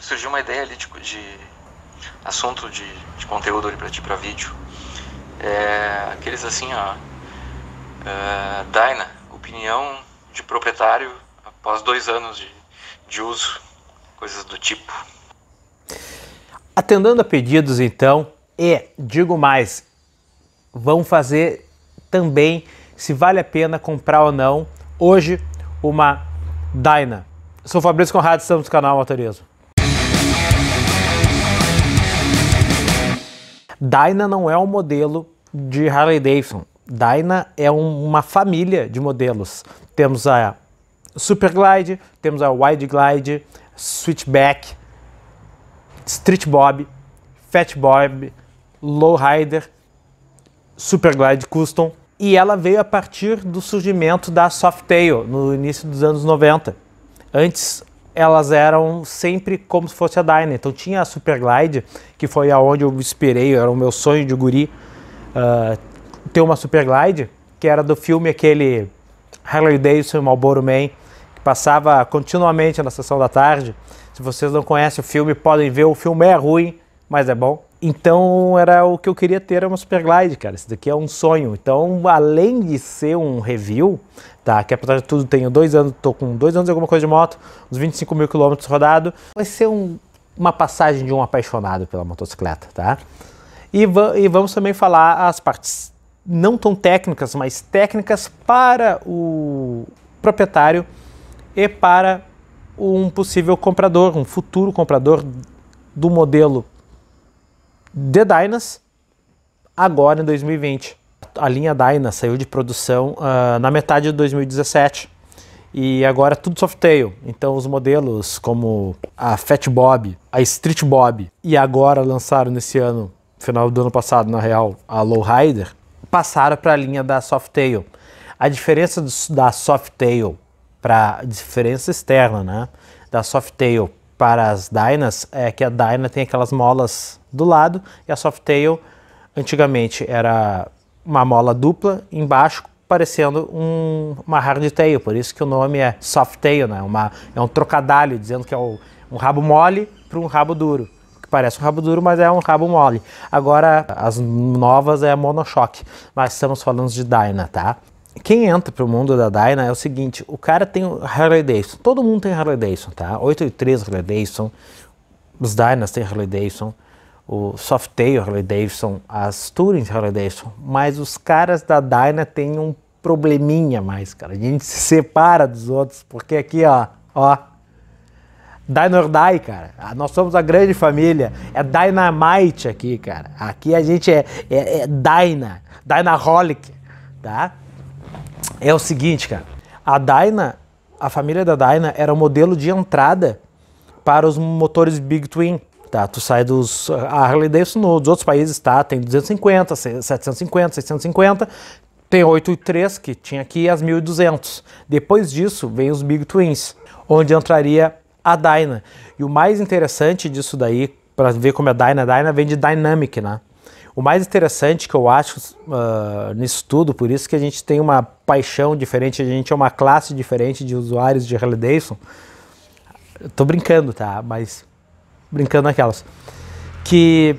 surgiu uma ideia ali de, de assunto de, de, conteúdo ali para vídeo. É, aqueles assim, ó. É, Dyna, opinião de proprietário após dois anos de, de uso, coisas do tipo. Atendendo a pedidos, então, e digo mais, vão fazer também se vale a pena comprar ou não hoje uma Dyna. Sou Fabrício Conrado, estamos no canal Motorismo. Dyna não é um modelo de Harley Davidson. Dyna é um, uma família de modelos. Temos a Super Glide, temos a Wide Glide, Switchback, Street Bob, Fat Bob, Low Rider, Super Glide Custom. E ela veio a partir do surgimento da Softail no início dos anos 90. Antes, elas eram sempre como se fosse a Dyna. Então tinha a Super Glide que foi aonde eu me inspirei, era o meu sonho de guri uh, ter uma Super Glide que era do filme aquele Harley Davidson Marlboro Man, que passava continuamente na sessão da tarde. Se vocês não conhecem o filme, podem ver, o filme é ruim, mas é bom. Então era o que eu queria ter, era uma super glide, cara. Isso daqui é um sonho. Então, além de ser um review, tá? Que apesar de tudo, tenho dois anos, tô com dois anos e alguma coisa de moto, uns 25 mil quilômetros rodado. Vai ser um, uma passagem de um apaixonado pela motocicleta, tá? E, va e vamos também falar as partes não tão técnicas, mas técnicas para o proprietário e para um possível comprador, um futuro comprador do modelo The Dynas, agora em 2020. A linha Dyna saiu de produção uh, na metade de 2017 e agora é tudo softail. Então os modelos como a Fat Bob, a Street Bob e agora lançaram nesse ano, final do ano passado na real, a Lowrider, passaram para a linha da softail. A diferença do, da softail para a diferença externa, né, da softail para as Dynas é que a Dyna tem aquelas molas do lado e a Softail antigamente era uma mola dupla embaixo parecendo um, uma hardtail, por isso que o nome é Softail, né? Uma, é um trocadilho dizendo que é o, um rabo mole para um rabo duro parece um rabo duro, mas é um rabo mole. Agora, as novas é monochoque, mas estamos falando de Dyna, tá? quem entra pro mundo da Dyna é o seguinte, o cara tem o Harley Davidson, todo mundo tem Harley Davidson, tá? 883 Harley Davidson, os Dynas têm Harley Davidson, o Softail Harley Davidson, as Touring Harley Davidson, mas os caras da Dyna têm um probleminha mais, cara. A gente se separa dos outros, porque aqui, ó, ó, Dynor Die, cara. Ah, nós somos a grande família. É Dynamite aqui, cara. Aqui a gente é, é, é Dyna, Dynaholic, tá? é o seguinte, cara. A Dyna, a família da Dyna era o modelo de entrada para os motores Big Twin. Tá, tu sai dos a Harley Davidson nos outros países, tá, tem 250, 750, 650, tem 8.3 que tinha aqui as 1.200. Depois disso, vem os Big Twins, onde entraria a Dyna. E o mais interessante disso daí, para ver como é a Dyna, a Dyna vem de Dynamic, né? O mais interessante que eu acho uh, nisso tudo, por isso que a gente tem uma paixão diferente, a gente é uma classe diferente de usuários de Harley Davidson. Eu tô brincando, tá? Mas brincando aquelas Que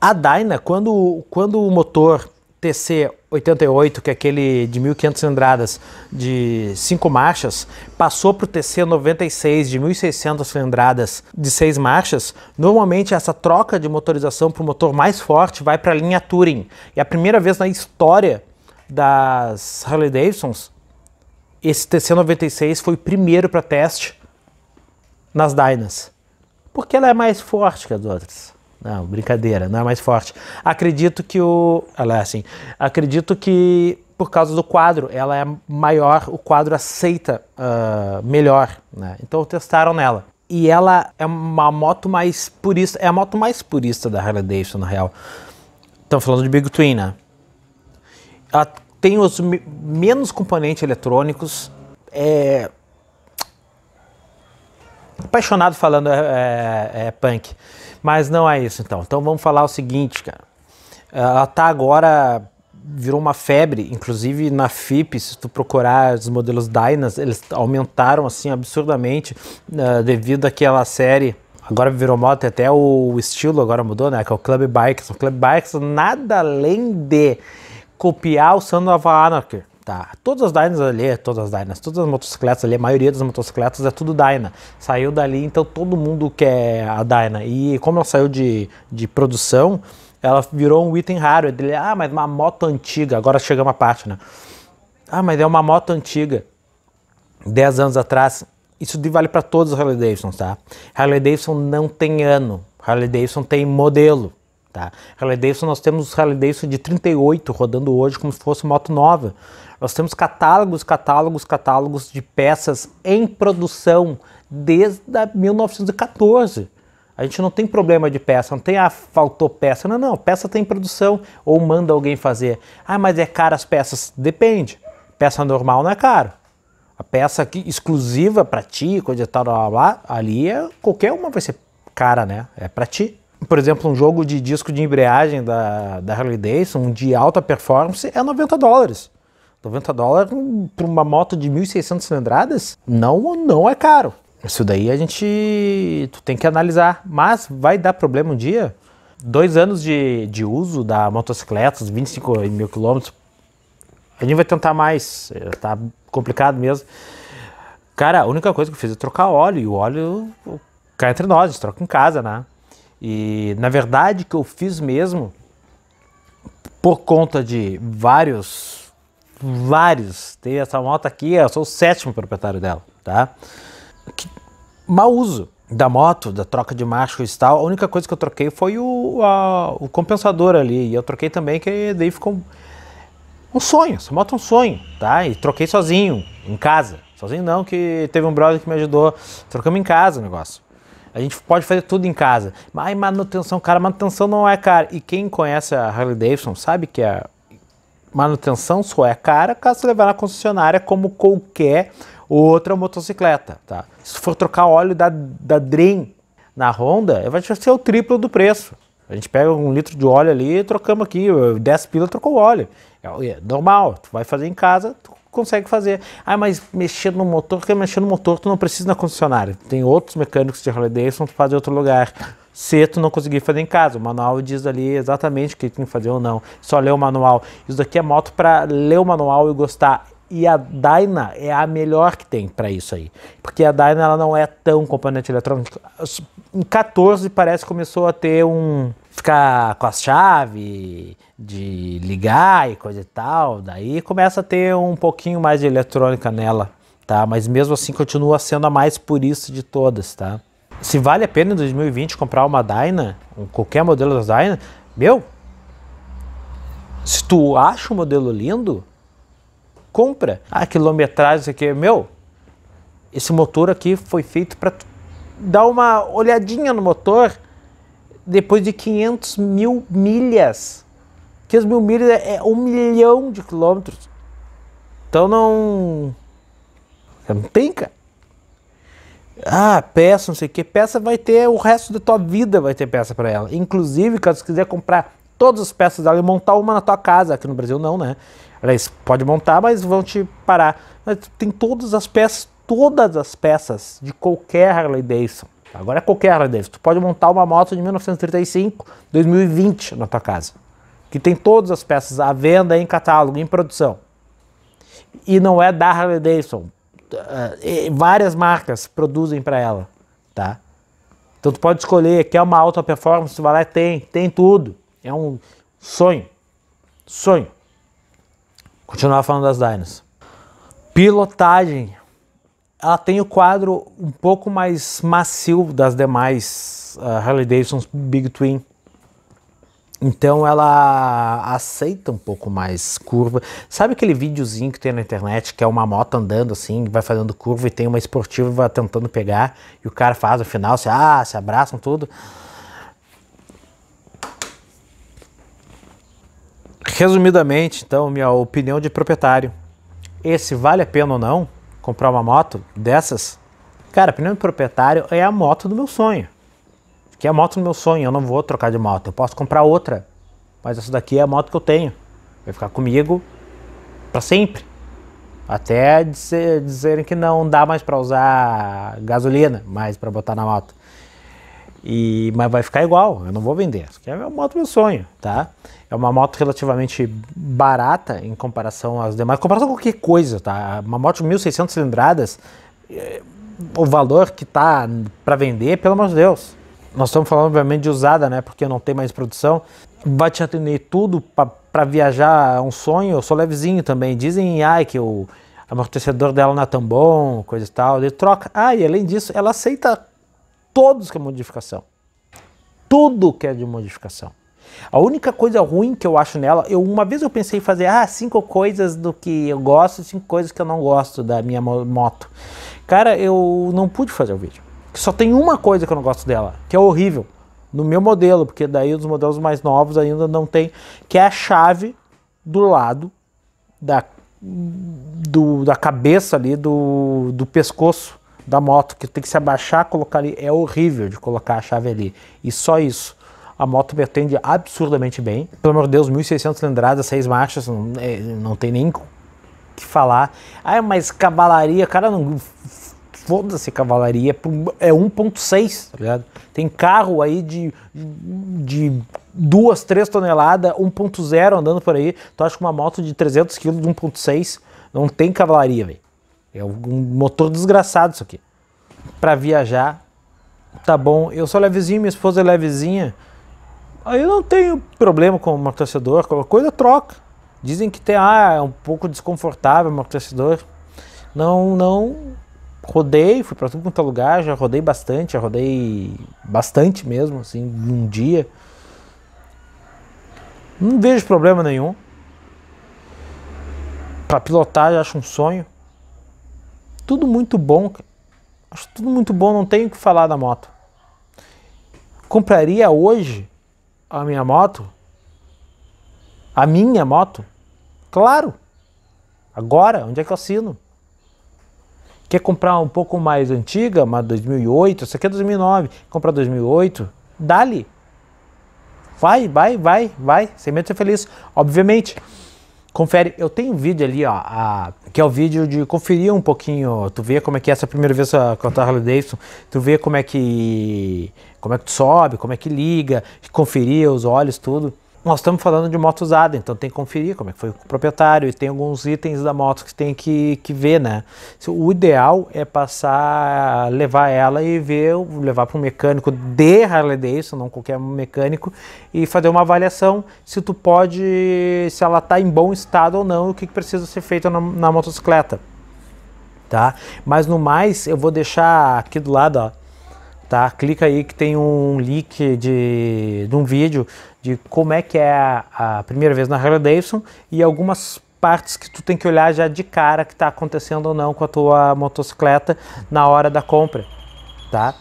a Dyna, quando, quando o motor TC 88, que é aquele de 1500 cilindradas de 5 marchas, passou para o TC 96 de 1600 cilindradas de 6 marchas, normalmente essa troca de motorização para o motor mais forte vai para a linha Touring. E é a primeira vez na história das Harley Davidsons, esse TC 96 foi primeiro para teste nas Dynas, porque ela é mais forte que as outras. Não, brincadeira, não é mais forte. Acredito que o. Ela é assim. Acredito que por causa do quadro, ela é maior, o quadro aceita uh, melhor, né? Então testaram nela. E ela é uma moto mais purista, é a moto mais purista da Harley Davidson, na real. Estão falando de Big Twin, né? Ela tem os menos componentes eletrônicos, é... Apaixonado falando é, é, é punk. Mas não é isso então. Então vamos falar o seguinte, cara. Ah, ela tá agora virou uma febre, inclusive na FIP, se tu procurar os modelos Dynas, eles aumentaram assim absurdamente uh, devido àquela série. Agora virou moto, até o estilo agora mudou, né? Que é o Club Bikes. O Club Bikes nada além de copiar o Son of Anarchy. Tá. Todas as Dynas ali, todas as Dynas, todas as motocicletas ali, a maioria das motocicletas é tudo Dyna. Saiu dali, então todo mundo quer a Dyna. E como ela saiu de, de produção, ela virou um item raro. Ele, ah, mas uma moto antiga, agora chegamos à parte, né? Ah, mas é uma moto antiga. dez anos atrás, isso vale para todos os Harley Davidson, tá? Harley Davidson não tem ano, Harley Davidson tem modelo. Tá? Harley Davidson, nós temos Harley Davidson de 38 rodando hoje como se fosse moto nova. Nós temos catálogos, catálogos, catálogos de peças em produção desde 1914. A gente não tem problema de peça, não tem, ah, faltou peça. Não, não, peça tem produção ou manda alguém fazer. Ah, mas é caro as peças? Depende. Peça normal não é caro. A peça aqui, exclusiva para ti, coisa tal, lá blá, blá, ali é, qualquer uma vai ser cara, né? É para ti por exemplo, um jogo de disco de embreagem da, da Harley Davidson, de alta performance, é 90 dólares. 90 dólares para uma moto de 1.600 cilindradas não, não é caro. Isso daí a gente tu tem que analisar. Mas vai dar problema um dia? Dois anos de, de uso da motocicleta, 25 mil quilômetros. A gente vai tentar mais, tá complicado mesmo. Cara, a única coisa que eu fiz é trocar óleo, e o óleo cai entre nós, a gente troca em casa, né? E na verdade que eu fiz mesmo por conta de vários, vários. Tem essa moto aqui, eu sou o sétimo proprietário dela, tá? Que mau uso da moto, da troca de marchas e tal. A única coisa que eu troquei foi o, a, o compensador ali. E eu troquei também, que daí ficou um sonho. Essa moto é um sonho, tá? E troquei sozinho, em casa. Sozinho não, que teve um brother que me ajudou. Trocamos em casa o negócio. A gente pode fazer tudo em casa. Mas manutenção, cara, manutenção não é cara. E quem conhece a Harley Davidson sabe que a manutenção só é cara caso você levar na concessionária como qualquer outra motocicleta, tá? Se for trocar óleo da, da Dren na Honda, vai ser o triplo do preço. A gente pega um litro de óleo ali e trocamos aqui, 10 pila trocou o óleo. É, é normal, tu vai fazer em casa, tu consegue fazer. Ah, mas mexer no motor, que mexer no motor tu não precisa na concessionária. Tem outros mecânicos de Harley Davidson que fazem em outro lugar. Se tu não conseguir fazer em casa, o manual diz ali exatamente o que tem que fazer ou não. Só ler o manual. Isso daqui é moto para ler o manual e gostar. E a Dyna é a melhor que tem para isso aí. Porque a Dyna ela não é tão componente eletrônico. Em 14 parece que começou a ter um ficar com a chave, de ligar e coisa e tal, daí começa a ter um pouquinho mais de eletrônica nela, tá? Mas mesmo assim continua sendo a mais purista de todas, tá? Se vale a pena em 2020 comprar uma Dyna, um, qualquer modelo da Dyna, meu, se tu acha o um modelo lindo, compra. A quilometragem, isso aqui, meu, esse motor aqui foi feito para dar uma olhadinha no motor, depois de 500 mil milhas. 500 mil milhas é, é um milhão de quilômetros. Então não. Não tem, cara. Ah, peça, não sei o que. Peça vai ter o resto da tua vida, vai ter peça para ela. Inclusive, caso você quiser comprar todas as peças dela e montar uma na tua casa, aqui no Brasil não, né? Aliás, pode montar, mas vão te parar. Mas tem todas as peças, todas as peças de qualquer Harley Davidson. Agora é qualquer Harley deles. Tu pode montar uma moto de 1935, 2020 na tua casa, que tem todas as peças à venda, em catálogo, em produção. E não é da Harley Davidson. Eh, eh, várias marcas produzem para ela, tá? Então tu pode escolher, quer é uma alta performance, tu vai lá e tem, tem tudo. É um sonho. Sonho. Continuar falando das Dynas. Pilotagem ela tem o quadro um pouco mais macio das demais uh, Harley Davidson Big Twin. Então ela aceita um pouco mais curva. Sabe aquele videozinho que tem na internet que é uma moto andando assim, vai fazendo curva e tem uma esportiva tentando pegar e o cara faz no final, se, ah, se abraçam tudo. Resumidamente, então, minha opinião de proprietário. Esse vale a pena ou não? comprar uma moto dessas, cara, pneu proprietário é a moto do meu sonho. Que é a moto do meu sonho, eu não vou trocar de moto. Eu posso comprar outra, mas essa daqui é a moto que eu tenho. Vai ficar comigo para sempre. Até dizer, dizerem que não dá mais para usar gasolina, mais para botar na moto. E, mas vai ficar igual, eu não vou vender. Que é uma moto meu sonho, tá? É uma moto relativamente barata em comparação às demais, comparação com qualquer coisa, tá? Uma moto de 1.600 cilindradas, eh, o valor que tá para vender, pelo amor de Deus. Nós estamos falando, obviamente, de usada, né? Porque não tem mais produção. Vai te atender tudo para viajar, é um sonho. Eu sou levezinho também. Dizem, ai, que o amortecedor dela não é tão bom, coisa e tal. Ele troca. Ah, e além disso, ela aceita todos que é modificação. Tudo que é de modificação. A única coisa ruim que eu acho nela, eu uma vez eu pensei em fazer ah, cinco coisas do que eu gosto, cinco coisas que eu não gosto da minha moto. Cara, eu não pude fazer o vídeo. Só tem uma coisa que eu não gosto dela, que é horrível, no meu modelo, porque daí os modelos mais novos ainda não tem, que é a chave do lado da do, da cabeça ali do, do pescoço da moto, que tem que se abaixar, colocar ali. É horrível de colocar a chave ali. E só isso. A moto me atende absurdamente bem. Pelo amor de Deus, 1.600 cilindradas, 6 marchas, não, é, não tem nem que falar. Ah, mas cavalaria, cara, não. Foda-se cavalaria, é 1.6, tá ligado? Tem carro aí de, de 2, 3 toneladas, 1.0 andando por aí. Tu acha que uma moto de 300 quilos, de 1.6, não tem cavalaria, velho. É um motor desgraçado isso aqui. Para viajar, tá bom. Eu sou levezinho, minha esposa é levezinha. Aí eu não tenho problema com o amortecedor, qualquer coisa troca. Dizem que tem, ah, é um pouco desconfortável o amortecedor. Não, não. Rodei, fui para tudo quanto é lugar, já rodei bastante, já rodei bastante mesmo, assim, um dia. Não vejo problema nenhum. Para pilotar, acho um sonho. Tudo muito bom, Acho tudo muito bom, não tenho o que falar da moto. Compraria hoje a minha moto? A minha moto? Claro! Agora, onde é que eu assino? Quer comprar um pouco mais antiga, uma 2008? Isso aqui é 2009. Comprar 2008? Dali! Vai, vai, vai, vai. Sem medo de ser feliz. Obviamente. Confere, eu tenho um vídeo ali, ó. A, que é o vídeo de conferir um pouquinho, tu vê como é que é essa primeira vez com a Harley Davidson, tu vê como é que como é que tu sobe, como é que liga, conferir os olhos, tudo nós estamos falando de moto usada, então tem que conferir como é que foi o proprietário e tem alguns itens da moto que tem que, que ver, né? O ideal é passar, levar ela e ver, levar para um mecânico de Harley Davidson, não qualquer mecânico, e fazer uma avaliação se tu pode, se ela está em bom estado ou não, o que, que precisa ser feito na, na motocicleta. Tá? Mas no mais, eu vou deixar aqui do lado, ó, tá? Clica aí que tem um link de, de um vídeo de como é que é a, a primeira vez na Harley Davidson e algumas partes que tu tem que olhar já de cara que está acontecendo ou não com a tua motocicleta na hora da compra, tá?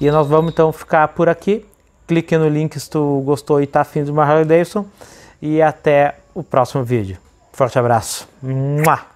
E nós vamos então ficar por aqui. Clique no link se tu gostou e está afim de uma Harley Davidson e até o próximo vídeo. Forte abraço. Mua!